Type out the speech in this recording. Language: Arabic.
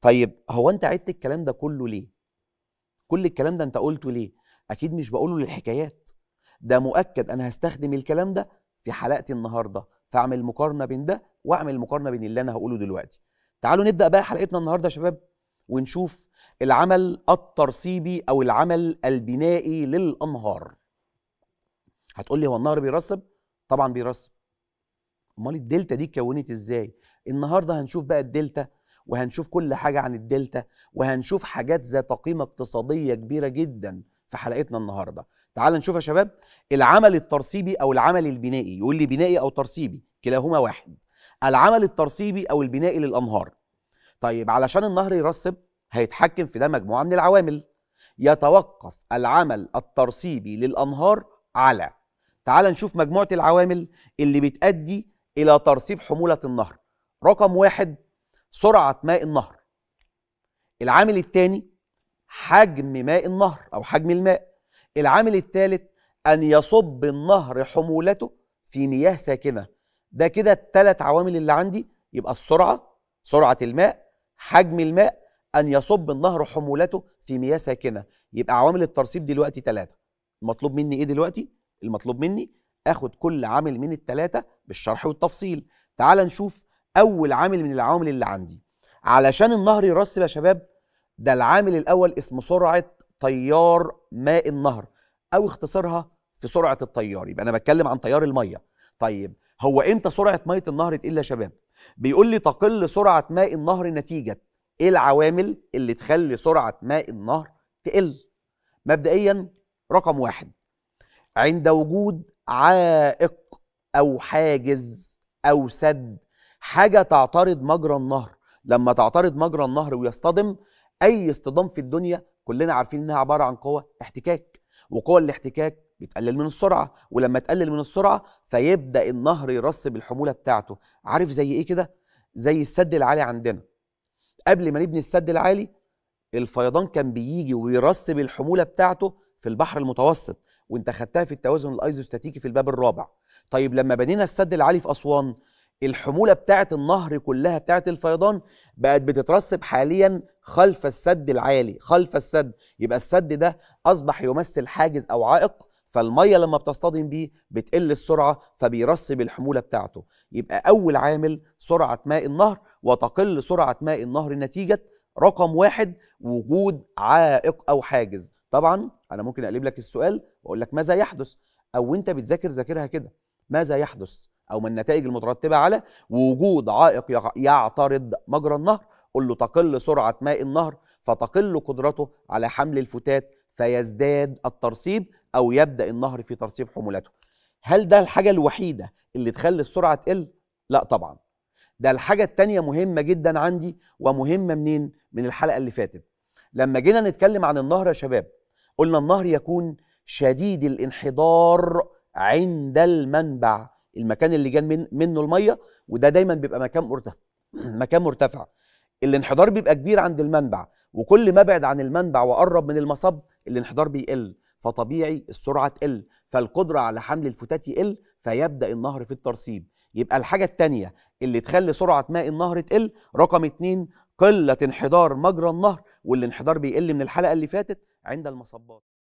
طيب هو انت عدت الكلام ده كله ليه كل الكلام ده انت قلته ليه اكيد مش بقوله للحكايات ده مؤكد انا هستخدم الكلام ده في حلقتي النهارده فاعمل مقارنه بين ده واعمل مقارنه بين اللي انا هقوله دلوقتي تعالوا نبدا بقى حلقتنا النهارده يا شباب ونشوف العمل الترصيبي او العمل البنائي للانهار هتقول لي هو النهر بيرسب طبعا بيرسب امال الدلتا دي اتكونت ازاي النهارده هنشوف بقى الدلتا وهنشوف كل حاجة عن الدلتا وهنشوف حاجات ذات قيمة اقتصادية كبيرة جدا في حلقتنا النهاردة تعال نشوف يا شباب العمل الترسيبي أو العمل البنائي يقول لي بنائي أو ترسيبي كلاهما واحد العمل الترسيبي أو البنائي للأنهار طيب علشان النهر يرسب هيتحكم في ده مجموعة من العوامل يتوقف العمل الترسيبي للأنهار على تعال نشوف مجموعة العوامل اللي بتأدي إلى ترصيب حمولة النهر رقم واحد سرعة ماء النهر العامل الثاني حجم ماء النهر أو حجم الماء العامل الثالث أن يصب النهر حمولته في مياه ساكنة ده كده الثلاث عوامل اللي عندي يبقى السرعة سرعة الماء حجم الماء أن يصب النهر حمولته في مياه ساكنة يبقى عوامل الترصيب دلوقتي ثلاثة المطلوب مني إيه دلوقتي؟ المطلوب مني آخد كل عامل من الثلاثة بالشرح والتفصيل تعال نشوف اول عامل من العوامل اللي عندي علشان النهر يرسب يا شباب ده العامل الاول اسمه سرعه تيار ماء النهر او اختصارها في سرعه التيار يبقى انا بتكلم عن تيار الميه طيب هو امتى سرعه ميه النهر تقل يا شباب بيقول لي تقل سرعه ماء النهر نتيجه ايه العوامل اللي تخلي سرعه ماء النهر تقل مبدئيا رقم واحد عند وجود عائق او حاجز او سد حاجه تعترض مجرى النهر لما تعترض مجرى النهر ويصطدم اي اصطدام في الدنيا كلنا عارفين انها عباره عن قوه احتكاك وقوى الاحتكاك بتقلل من السرعه ولما تقلل من السرعه فيبدا النهر يرسب الحموله بتاعته عارف زي ايه كده زي السد العالي عندنا قبل ما نبني السد العالي الفيضان كان بيجي ويرسب الحموله بتاعته في البحر المتوسط وانت خدتها في التوازن الايزوستاتيكي في الباب الرابع طيب لما بنينا السد العالي في اسوان الحمولة بتاعة النهر كلها بتاعة الفيضان بقت بتترسب حاليا خلف السد العالي خلف السد يبقى السد ده أصبح يمثل حاجز أو عائق فالمية لما بتصطدم بيه بتقل السرعة فبيرسب الحمولة بتاعته يبقى أول عامل سرعة ماء النهر وتقل سرعة ماء النهر نتيجة رقم واحد وجود عائق أو حاجز طبعا أنا ممكن أقلب لك السؤال وأقول لك ماذا يحدث أو أنت بتذاكر ذاكرها كده ماذا يحدث او من النتائج المترتبه على وجود عائق يعترض مجرى النهر قل له تقل سرعه ماء النهر فتقل قدرته على حمل الفتات فيزداد الترصيب او يبدا النهر في ترصيب حمولته هل ده الحاجه الوحيده اللي تخلي السرعه تقل لا طبعا ده الحاجه التانية مهمه جدا عندي ومهمه منين من الحلقه اللي فاتت لما جينا نتكلم عن النهر يا شباب قلنا النهر يكون شديد الانحدار عند المنبع المكان اللي جان من منه الميه وده دايما بيبقى مكان مرتفع مكان مرتفع الانحدار بيبقى كبير عند المنبع وكل ما ابعد عن المنبع وقرب من المصب الانحدار بيقل فطبيعي السرعه تقل فالقدره على حمل الفتات يقل فيبدا النهر في الترسيب يبقى الحاجه الثانيه اللي تخلي سرعه ماء النهر تقل رقم اتنين قله انحدار مجرى النهر والانحدار بيقل من الحلقه اللي فاتت عند المصبات